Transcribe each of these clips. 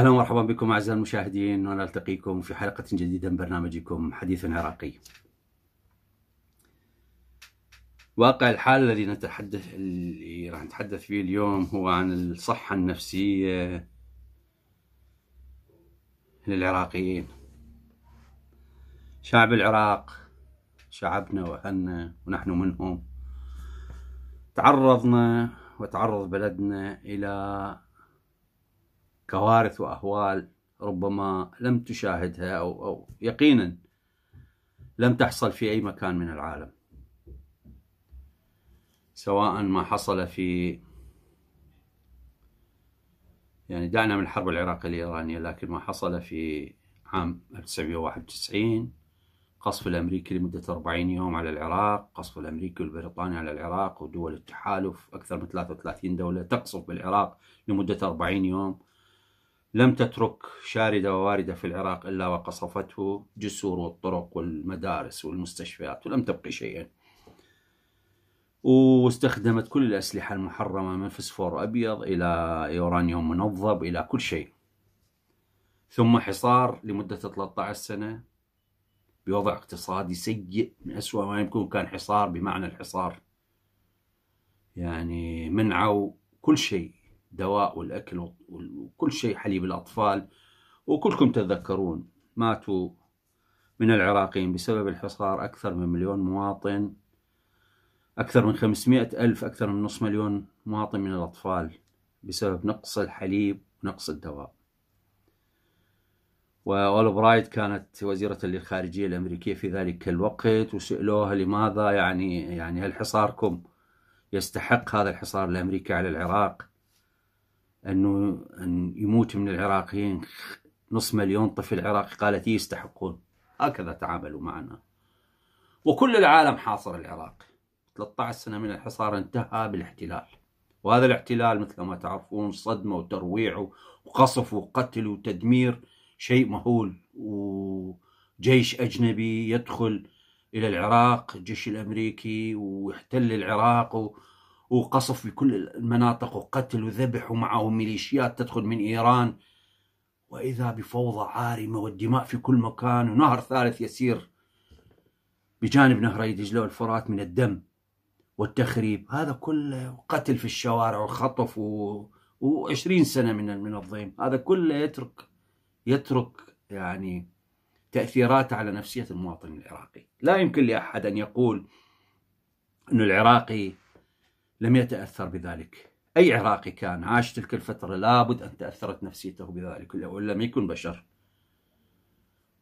اهلا ومرحبا بكم اعزائي المشاهدين ونلتقيكم في حلقه جديده من برنامجكم حديث عراقي. واقع الحال الذي نتحدث اللي راح نتحدث فيه اليوم هو عن الصحه النفسيه للعراقيين. شعب العراق شعبنا واهلنا ونحن منهم تعرضنا وتعرض بلدنا الى كوارث وأهوال ربما لم تشاهدها أو, أو يقينا لم تحصل في أي مكان من العالم سواء ما حصل في يعني دعنا من الحرب العراقية الإيرانية لكن ما حصل في عام 1991 قصف الأمريكي لمدة 40 يوم على العراق قصف الأمريكي والبريطاني على العراق ودول التحالف أكثر من 33 دولة تقصف بالعراق لمدة 40 يوم لم تترك شاردة وواردة في العراق إلا وقصفته جسور والطرق والمدارس والمستشفيات ولم تبقي شيئا واستخدمت كل الأسلحة المحرمة من فسفور أبيض إلى يورانيوم منظب إلى كل شيء ثم حصار لمدة 13 سنة بوضع اقتصادي سيء من أسوأ ما يمكن كان حصار بمعنى الحصار يعني منعوا كل شيء دواء والأكل وكل شيء حليب الأطفال وكلكم تتذكرون ماتوا من العراقيين بسبب الحصار أكثر من مليون مواطن أكثر من 500 ألف أكثر من نصف مليون مواطن من الأطفال بسبب نقص الحليب ونقص الدواء وأولبرايت كانت وزيرة للخارجية الأمريكية في ذلك الوقت وسألوها لماذا يعني يعني هل حصاركم يستحق هذا الحصار الأمريكي على العراق انه أن يموت من العراقيين نص مليون طفل عراقي قالت يستحقون هكذا تعاملوا معنا وكل العالم حاصر العراق 13 سنة من الحصار انتهى بالاحتلال وهذا الاحتلال مثل ما تعرفون صدمة وترويع وقصف وقتل وتدمير شيء مهول وجيش أجنبي يدخل إلى العراق الجيش الأمريكي ويحتل العراق وقصف بكل المناطق وقتل وذبح ومعه ميليشيات تدخل من إيران وإذا بفوضى عارمة والدماء في كل مكان ونهر ثالث يسير بجانب نهري دجلة والفرات من الدم والتخريب هذا كله قتل في الشوارع وخطف و... وعشرين 20 سنة من من الضيم هذا كله يترك يترك يعني تأثيراته على نفسية المواطن العراقي لا يمكن لأحد أن يقول أن العراقي لم يتأثر بذلك أي عراقي كان عاش تلك الفترة لابد أن تأثرت نفسيته بذلك وإن لم يكن بشر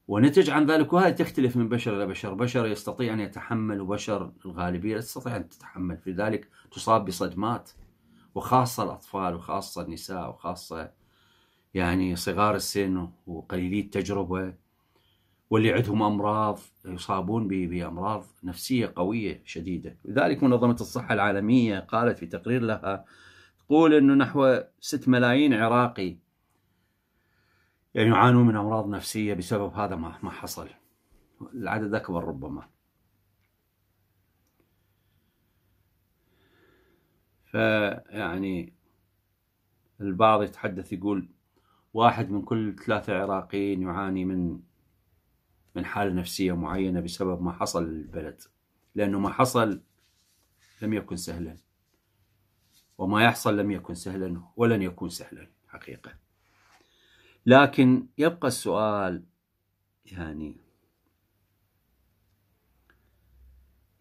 ونتج عن ذلك وهذه تختلف من بشر إلى بشر بشر يستطيع أن يتحمل وبشر الغالبية لا تستطيع أن تتحمل في ذلك تصاب بصدمات وخاصة الأطفال وخاصة النساء وخاصة يعني صغار السن وقليلي التجربة واللي عندهم امراض يصابون بامراض نفسيه قويه شديده، لذلك منظمه الصحه العالميه قالت في تقرير لها تقول انه نحو 6 ملايين عراقي يعني يعانون من امراض نفسيه بسبب هذا ما ما حصل. العدد اكبر ربما. فيعني البعض يتحدث يقول واحد من كل ثلاثة عراقيين يعاني من من حالة نفسية معينة بسبب ما حصل للبلد لأنه ما حصل لم يكن سهلا وما يحصل لم يكن سهلا ولن يكون سهلا حقيقة لكن يبقى السؤال يعني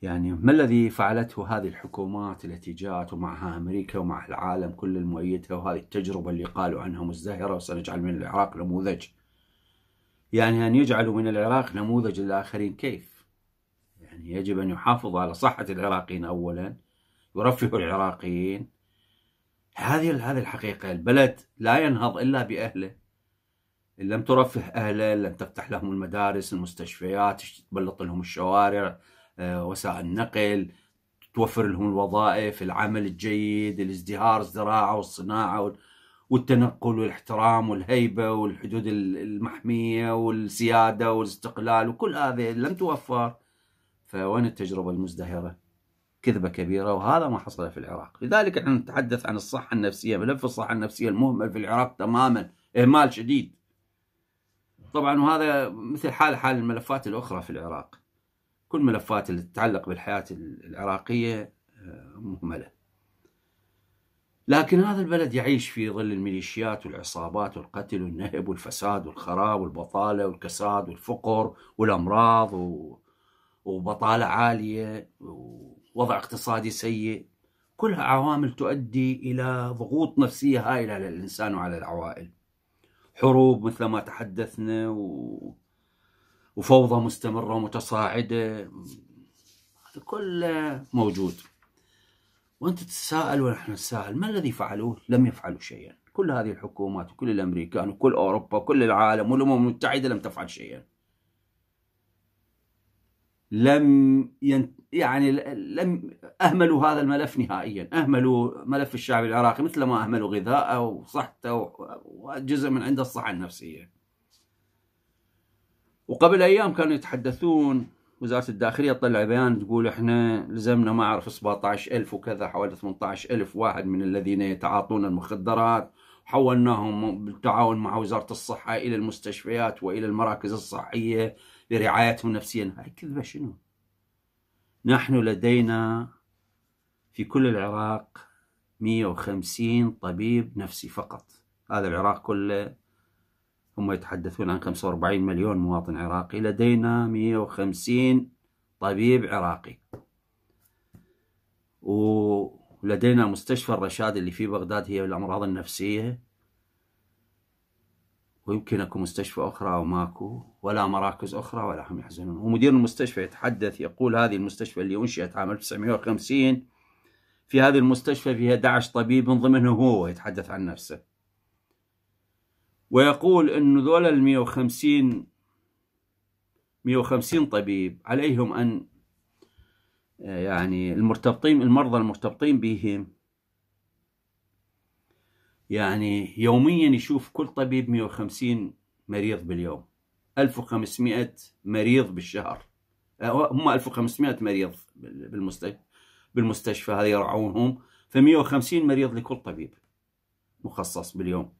يعني ما الذي فعلته هذه الحكومات التي جاءت ومعها امريكا ومع العالم كل المؤيدة وهذه التجربه اللي قالوا عنها مزدهره وسنجعل من العراق نموذج يعني أن يجعلوا من العراق نموذج للآخرين كيف؟ يعني يجب أن يحافظ على صحة العراقيين أولا يرفه العراقيين هذه هذه الحقيقة البلد لا ينهض إلا بأهله إن لم ترفه أهله لن تفتح لهم المدارس المستشفيات تبلط لهم الشوارع آه، وسائل النقل توفر لهم الوظائف العمل الجيد الازدهار الزراعة والصناعة والتنقل والاحترام والهيبة والحدود المحمية والسيادة والاستقلال وكل هذه لم توفر فوين التجربة المزدهرة كذبة كبيرة وهذا ما حصل في العراق لذلك احنا نتحدث عن الصحة النفسية ملف الصحة النفسية المهمل في العراق تماما إهمال شديد طبعا وهذا مثل حال حال الملفات الأخرى في العراق كل ملفات اللي تتعلق بالحياة العراقية آه، مهملة لكن هذا البلد يعيش في ظل الميليشيات والعصابات والقتل والنهب والفساد والخراب والبطالة والكساد والفقر والأمراض و... وبطالة عالية ووضع اقتصادي سيء كلها عوامل تؤدي إلى ضغوط نفسية هائلة على الإنسان وعلى العوائل حروب مثل ما تحدثنا و... وفوضى مستمرة ومتصاعدة هذا كله موجود وأنت تتساءل ونحن نتساءل ما الذي فعلوه لم يفعلوا شيئا كل هذه الحكومات وكل الأمريكان وكل أوروبا وكل العالم والأمم المتحدة لم تفعل شيئا لم ين... يعني لم اهملوا هذا الملف نهائيا، اهملوا ملف الشعب العراقي مثل ما اهملوا غذاءه وصحته وجزء من عنده الصحه النفسيه. وقبل ايام كانوا يتحدثون وزارة الداخلية تطلع بيان تقول احنا لزمنا ما اعرف 17000 وكذا حوالي 18000 واحد من الذين يتعاطون المخدرات حولناهم بالتعاون مع وزارة الصحة إلى المستشفيات وإلى المراكز الصحية لرعايتهم نفسيا هاي كذبة شنو نحن لدينا في كل العراق 150 طبيب نفسي فقط هذا العراق كله هم يتحدثون عن 45 مليون مواطن عراقي لدينا 150 طبيب عراقي ولدينا مستشفى الرشاد اللي في بغداد هي الأمراض النفسية ويمكن اكو مستشفى اخرى او ماكو ولا مراكز اخرى ولا هم يحزنون ومدير المستشفى يتحدث يقول هذه المستشفى اللي انشئت عام 1950 في هذه المستشفى فيها 11 طبيب من ضمنهم هو يتحدث عن نفسه ويقول أن ذول ال 150 150 طبيب عليهم أن آه، يعني المرتبطين المرضى المرتبطين بهم يعني يوميا يشوف كل طبيب 150 مريض باليوم 1500 مريض بالشهر آه، هم 1500 مريض بالمستشفى هذا يرعونهم ف 150 مريض لكل طبيب مخصص باليوم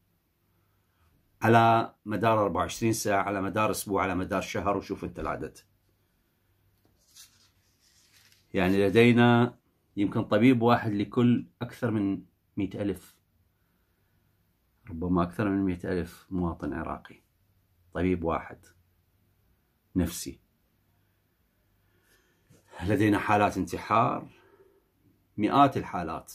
على مدار 24 ساعة على مدار أسبوع على مدار شهر وشوف أنت العدد يعني لدينا يمكن طبيب واحد لكل أكثر من مئة ألف ربما أكثر من مئة ألف مواطن عراقي طبيب واحد نفسي لدينا حالات انتحار مئات الحالات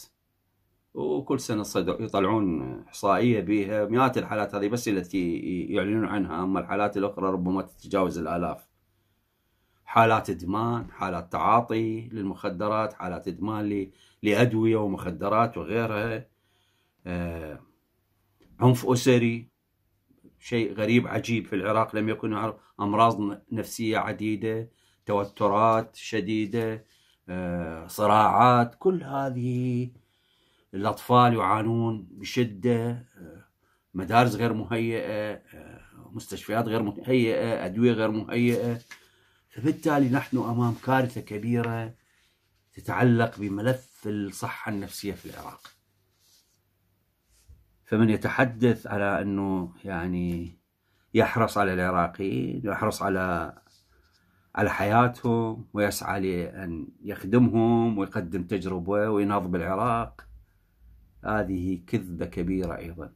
وكل سنة يطلعون إحصائية بها مئات الحالات هذه بس التي يعلنون عنها أما الحالات الأخرى ربما تتجاوز الآلاف حالات إدمان حالات تعاطي للمخدرات حالات إدمان لأدوية ومخدرات وغيرها آه، عنف أسري شيء غريب عجيب في العراق لم يكن يعرف أمراض نفسية عديدة توترات شديدة آه، صراعات كل هذه الأطفال يعانون بشدة آه، مدارس غير مهيئة آه، مستشفيات غير مهيئة أدوية غير مهيئة فبالتالي نحن أمام كارثة كبيرة تتعلق بملف الصحة النفسية في العراق فمن يتحدث على أنه يعني يحرص على العراقيين يحرص على على حياتهم ويسعى لأن يخدمهم ويقدم تجربة ويناض بالعراق هذه كذبة كبيرة أيضا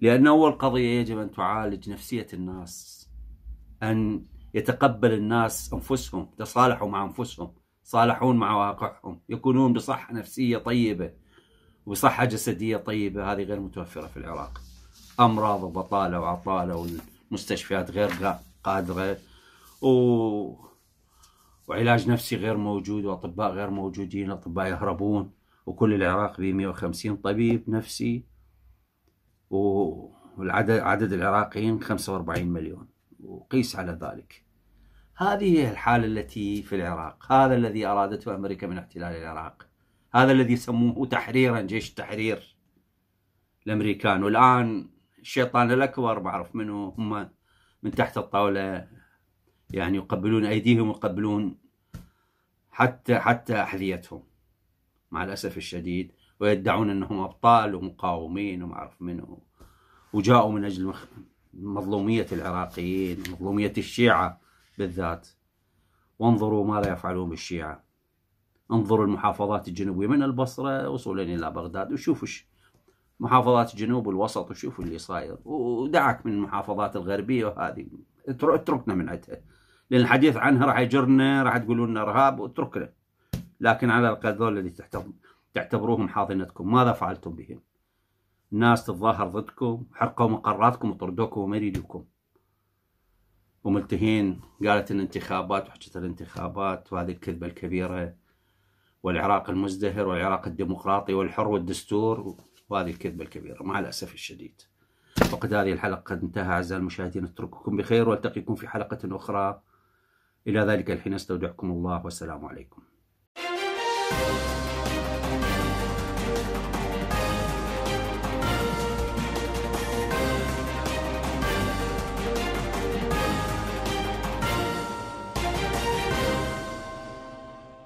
لأن أول قضية يجب أن تعالج نفسية الناس أن يتقبل الناس أنفسهم يتصالحوا مع أنفسهم صالحون مع واقعهم يكونون بصحة نفسية طيبة وبصحة جسدية طيبة هذه غير متوفرة في العراق أمراض وبطالة وعطالة والمستشفيات غير قادرة و... وعلاج نفسي غير موجود وأطباء غير موجودين أطباء يهربون وكل العراق به 150 طبيب نفسي والعدد عدد العراقيين 45 مليون وقيس على ذلك هذه هي الحالة التي في العراق هذا الذي أرادته أمريكا من احتلال العراق هذا الذي سموه تحريرا جيش التحرير الأمريكان والآن الشيطان الأكبر بعرف منه هم من تحت الطاولة يعني يقبلون أيديهم ويقبلون حتى حتى أحذيتهم مع الأسف الشديد ويدعون أنهم أبطال ومقاومين وما أعرف منه وجاءوا من أجل مظلومية العراقيين مظلومية الشيعة بالذات وانظروا ماذا يفعلون بالشيعة انظروا المحافظات الجنوبية من البصرة وصولا إلى بغداد وشوفوا محافظات الجنوب والوسط وشوفوا اللي صاير ودعك من المحافظات الغربية وهذه اتركنا من عندها لأن الحديث عنها راح يجرنا راح تقولون لنا إرهاب واتركنا لكن على الاقل ذول اللي تعتبروهم حاضنتكم ماذا فعلتم بهم؟ ناس تتظاهر ضدكم حرقوا مقراتكم وطردوكم وما يريدوكم وملتهين قالت الانتخابات وحجت الانتخابات وهذه الكذبة الكبيرة والعراق المزدهر والعراق الديمقراطي والحر والدستور وهذه الكذبة الكبيرة مع الأسف الشديد وقد هذه الحلقة قد انتهى أعزائي المشاهدين أترككم بخير وألتقيكم في حلقة أخرى إلى ذلك الحين استودعكم الله والسلام عليكم Bye.